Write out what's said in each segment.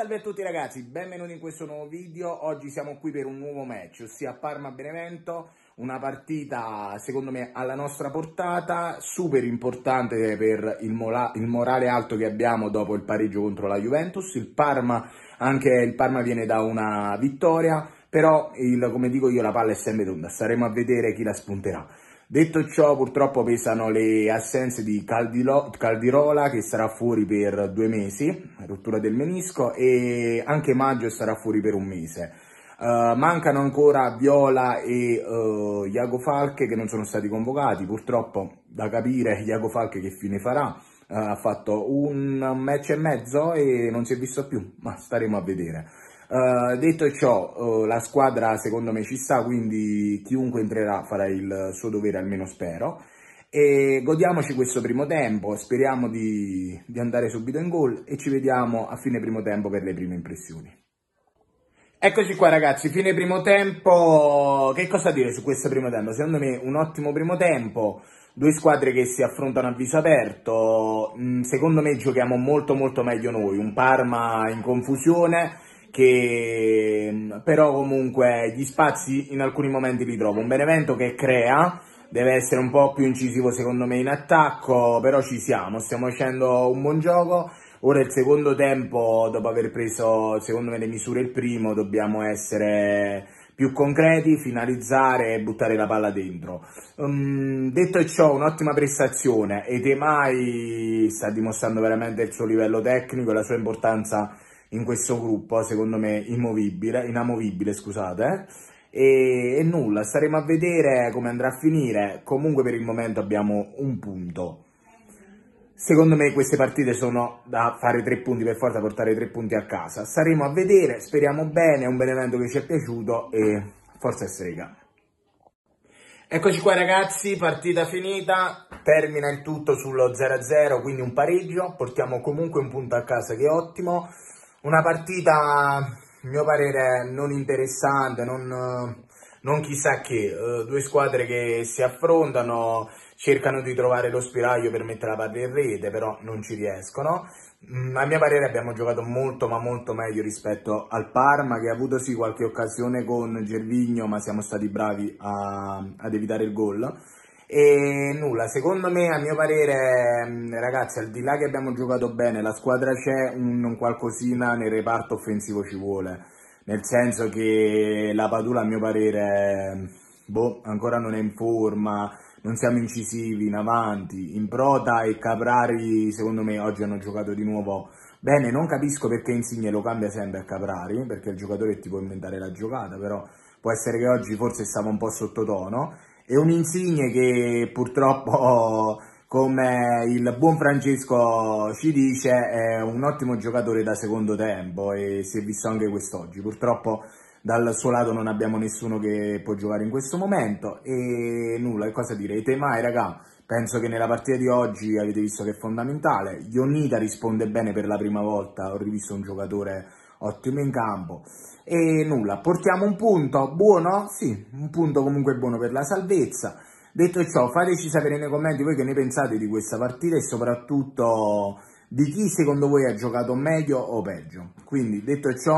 Salve a tutti ragazzi, benvenuti in questo nuovo video. Oggi siamo qui per un nuovo match, ossia Parma-Benevento, una partita secondo me alla nostra portata, super importante per il, il, morale alto che abbiamo dopo il pareggio contro la Juventus. Il Parma, anche il Parma viene da una vittoria, però il, come dico io la palla è sempre tonda, staremo a vedere chi la spunterà. Detto ciò, purtroppo pesano le assenze di Caldilo Caldirola, che sarà fuori per due mesi, rottura del menisco, e anche Maggio sarà fuori per un mese. Uh, mancano ancora Viola e uh, Iago Falche che non sono stati convocati, purtroppo da capire Iago Falche che fine farà, uh, ha fatto un match e mezzo e non si è visto più, ma staremo a vedere. Eh, detto ciò, uh, la squadra secondo me ci sta, quindi chiunque entrerà farà il suo dovere, almeno spero. E godiamoci questo primo tempo, speriamo di, di andare subito in gol e ci vediamo a fine primo tempo per le prime impressioni. Eccoci qua ragazzi, fine primo tempo, che cosa dire su questo primo tempo? Secondo me un ottimo primo tempo, due squadre che si affrontano a viso aperto, mm, secondo me giochiamo molto molto meglio noi, un Parma in confusione, che mm, però comunque gli spazi in alcuni momenti li trovo. Un Benevento che crea, deve essere un po' più incisivo secondo me in attacco, però ci siamo, stiamo facendo un buon gioco. Ora il secondo tempo, dopo aver preso secondo me le misure il primo, dobbiamo essere più concreti, finalizzare e buttare la palla dentro. Um, detto ciò, un'ottima prestazione e Temai sta dimostrando veramente il suo livello tecnico e la sua importanza in questo gruppo, secondo me immovibile, inamovibile, scusate. Eh? E, e nulla, staremo a vedere come andrà a finire. Comunque per il momento abbiamo un punto. Secondo me queste partite sono da fare tre punti per forza, portare tre punti a casa. Staremo a vedere, speriamo bene, è un Benevento che ci è piaciuto e forza e strega. Eccoci qua ragazzi, partita finita, termina il tutto sullo 0-0, quindi un pareggio, portiamo comunque un punto a casa che è ottimo. Una partita, a mio parere, non interessante, non, non chissà che. Uh, due squadre che si affrontano, cercano di trovare lo spiraglio per mettere la palla in rete, però non ci riescono. Mm, a mio parere abbiamo giocato molto, ma molto meglio rispetto al Parma, che ha avuto sì qualche occasione con Gervigno, ma siamo stati bravi a, ad evitare il gol. E nulla, secondo me, a mio parere, mm, ragazzi, al di là che abbiamo giocato bene, la squadra c'è, un, qualcosina nel reparto offensivo ci vuole. Nel senso che la Padula, a mio parere, mm, boh, ancora non è in forma, non siamo incisivi in avanti. In Prota e Caprari, secondo me, oggi hanno giocato di nuovo bene. Non capisco perché Insigne lo cambia sempre a Caprari, perché il giocatore ti può inventare la giocata, però può essere che oggi forse stava un po' sottotono e un Insigne che purtroppo, come il buon Francesco ci dice, è un ottimo giocatore da secondo tempo e si è visto anche quest'oggi. Purtroppo dal suo lato non abbiamo nessuno che può giocare in questo momento e nulla, che cosa dire? I temai, raga, penso che nella partita di oggi avete visto che è fondamentale. Ionita risponde bene per la prima volta, ho rivisto un giocatore ottimo in campo. E nulla, portiamo un punto buono? Sì, un punto comunque buono per la salvezza. Detto ciò, fateci sapere nei commenti voi che ne pensate di questa partita e soprattutto di chi secondo voi ha giocato meglio o peggio. Quindi, detto ciò,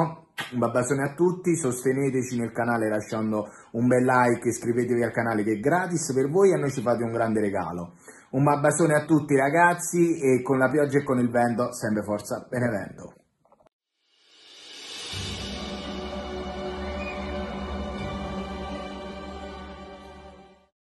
un babbasone a tutti, sosteneteci nel canale lasciando un bel like, iscrivetevi al canale che è gratis per voi e a noi ci fate un grande regalo. Un babbasone a tutti ragazzi e con la pioggia e con il vento sempre forza Benevento.